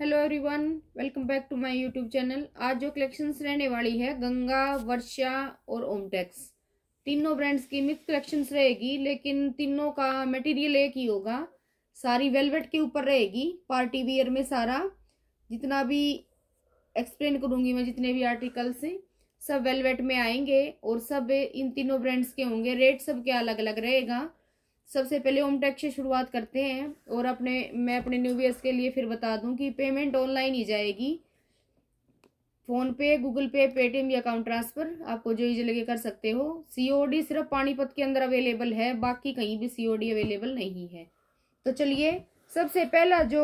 hello everyone welcome back to my YouTube channel आज जो collections रहने वाली है गंगा वर्षा और ओमटेक्स तीनों ब्रांड्स की मिक्स कलेक्शंस रहेगी लेकिन तीनों का मटेरियल एक ही होगा सारी वेलवेट के ऊपर रहेगी पार्टी वियर में सारा जितना भी एक्सप्लेन करूँगी मैं जितने भी आर्टिकल्स हैं सब वेलवेट में आएंगे और सब इन तीनों ब्रांड्स के होंगे रेट सब क्या अलग अलग रहेगा सबसे पहले ओम टैक्स से शुरुआत करते हैं और अपने मैं अपने न्यूबियर्स के लिए फिर बता दूं कि पेमेंट ऑनलाइन ही जाएगी फ़ोन पे गूगल पे पेटीएम या अकाउंट ट्रांसफ़र आपको जो इजी लगे कर सकते हो सीओडी सिर्फ पानीपत के अंदर अवेलेबल है बाकी कहीं भी सीओडी अवेलेबल नहीं है तो चलिए सबसे पहला जो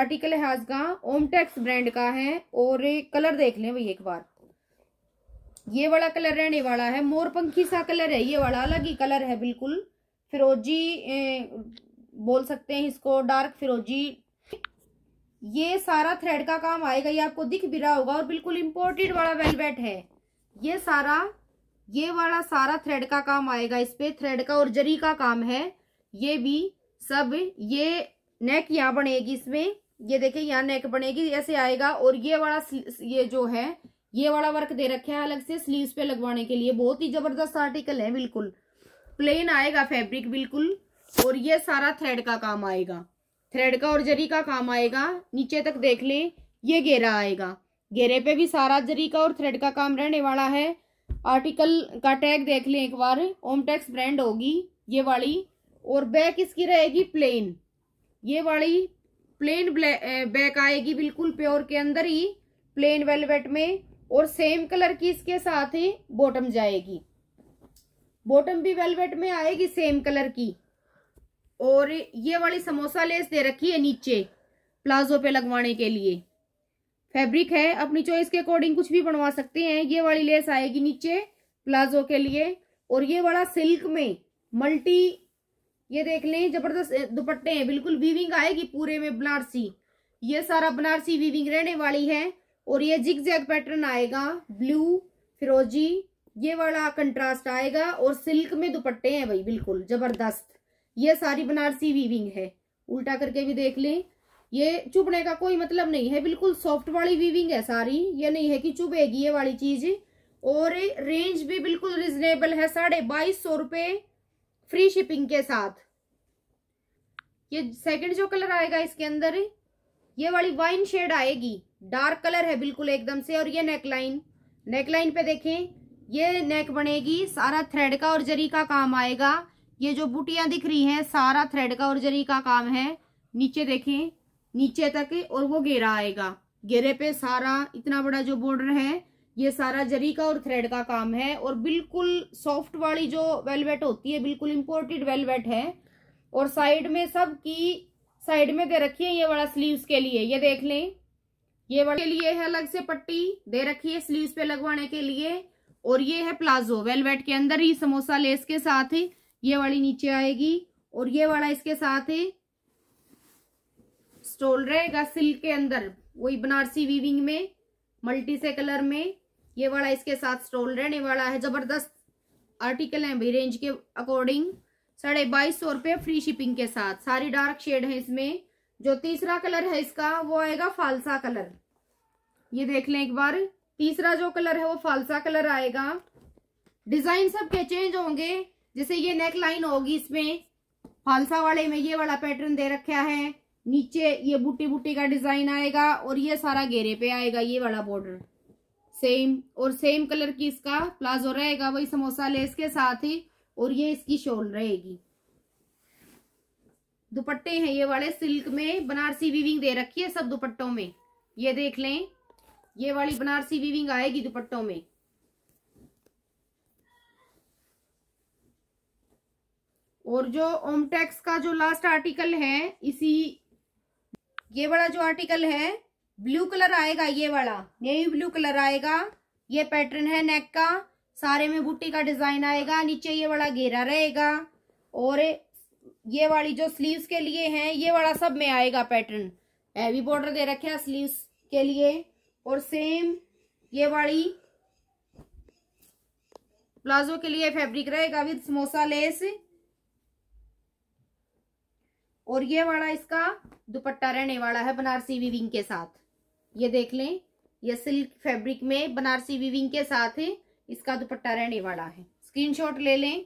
आर्टिकल है आज का ओमटेक्स ब्रांड का है और कलर देख लें भाई एक बार ये वाला कलर रहने वाला है मोरपंखी सा कलर है ये वाला अलग ही कलर है बिल्कुल फिरोजी बोल सकते हैं इसको डार्क फिरोजी ये सारा थ्रेड का काम आएगा ये आपको दिख भी रहा होगा और बिल्कुल इम्पोर्टेड वाला वेलवेट है ये सारा ये वाला सारा थ्रेड का काम आएगा इस पे थ्रेड का और जरी का काम है ये भी सब ये नेक यहाँ बनेगी इसमें ये देखे यहाँ नेक बनेगी ऐसे आएगा और ये वाला ये जो है ये वाला वर्क दे रखे हैं अलग से स्लीव्स पे लगवाने के लिए बहुत ही जबरदस्त आर्टिकल है बिल्कुल प्लेन आएगा फैब्रिक बिल्कुल और ये सारा थ्रेड का काम आएगा थ्रेड का और जरी का काम आएगा नीचे तक देख लें ये घेरा आएगा घेरे पे भी सारा जरी का और थ्रेड का काम रहने वाला है आर्टिकल का टैग देख लें एक बार ओमटेक्स ब्रांड होगी ये वाली और बैक इसकी रहेगी प्लेन ये वाली प्लेन बैक आएगी बिल्कुल प्योर के अंदर ही प्लेन वेलवेट में और सेम कलर की इसके साथ ही बॉटम जाएगी बॉटम भी वेलवेट में आएगी सेम कलर की और ये वाली समोसा लेस दे रखी है नीचे प्लाजो पे लगवाने के लिए फैब्रिक है अपनी चॉइस के अकॉर्डिंग कुछ भी बनवा सकते हैं ये वाली लेस आएगी नीचे प्लाजो के लिए और ये वाला सिल्क में मल्टी ये देख लें जबरदस्त दुपट्टे हैं बिल्कुल वीविंग आएगी पूरे में बनारसी ये सारा बनारसी वीविंग रहने वाली है और ये जिग जैग पैटर्न आएगा ब्लू फिरोजी ये वाला कंट्रास्ट आएगा और सिल्क में दुपट्टे हैं भाई बिल्कुल जबरदस्त ये सारी बनारसी वीविंग है उल्टा करके भी देख लें ये चुभने का कोई मतलब नहीं है बिल्कुल सॉफ्ट वाली वीविंग है सारी ये नहीं है कि चुभेगी ये वाली चीज और रेंज भी बिल्कुल रिजनेबल है साढ़े बाईस सौ रुपये फ्री शिपिंग के साथ ये सेकंड जो कलर आएगा इसके अंदर ये वाली वाइन शेड आएगी डार्क कलर है बिल्कुल एकदम से और ये नेकलाइन नेकलाइन पे देखें ये नेक बनेगी सारा थ्रेड का और जरी का काम आएगा ये जो बूटियां दिख रही हैं सारा थ्रेड का और जरी का काम है नीचे देखें नीचे तक और वो घेरा आएगा घेरे पे सारा इतना बड़ा जो बॉर्डर है ये सारा जरी का और थ्रेड का काम है और बिल्कुल सॉफ्ट वाली जो वेलवेट होती है बिल्कुल इम्पोर्टेड वेलवेट है और साइड में सब की साइड में दे रखी है ये वाला स्लीव्स के लिए ये देख लें ये वाले लिए है अलग से पट्टी दे रखी है स्लीव्स पे लगवाने के लिए और ये है प्लाजो वेलवेट के अंदर ही समोसा लेस के साथ है ये वाली नीचे आएगी और ये वाला इसके साथ है स्टोल रहेगा सिल्क के अंदर वही बनारसी वीविंग में मल्टी से कलर में ये वाला इसके साथ स्टोल रहने वाला है जबरदस्त आर्टिकल है भाई रेंज के अकॉर्डिंग साढ़े बाईस सौ रुपये फ्री शिपिंग के साथ सारी डार्क शेड है इसमें जो तीसरा कलर है इसका वो आएगा फालसा कलर ये देख लें एक बार तीसरा जो कलर है वो फालसा कलर आएगा डिजाइन सब के चेंज होंगे जैसे ये नेक लाइन होगी इसमें फालसा वाले में ये वाला पैटर्न दे रखा है नीचे ये बूटी बूटी का डिजाइन आएगा और ये सारा घेरे पे आएगा ये वाला बॉर्डर सेम और सेम कलर की इसका प्लाजो रहेगा वही समोसा लेस के साथ ही और ये इसकी शॉल रहेगी दुपट्टे हैं ये वाले सिल्क में बनारसी वीविंग दे रखी है सब दुपट्टों में ये देख लें ये वाली बनारसी वीविंग आएगी दुपट्टों में और जो ओमटेक्स का जो लास्ट आर्टिकल है इसी ये वाला जो आर्टिकल है ब्लू कलर आएगा ये वाला नेवी ब्लू कलर आएगा ये पैटर्न है नेक का सारे में बूटी का डिजाइन आएगा नीचे ये वाला घेरा रहेगा और ये वाली जो स्लीव्स के लिए है ये वाला सब में आएगा पैटर्न हैवी बॉर्डर दे रखे स्लीव्स के लिए और सेम ये वाली प्लाजो के लिए फैब्रिक रहेगा विद समोसा लेस और ये वाला इसका दुपट्टा रहने वाला है बनारसी वीविंग के साथ ये देख लें ये सिल्क फैब्रिक में बनारसी वीविंग के साथ इसका दुपट्टा रहने वाला है स्क्रीनशॉट ले लें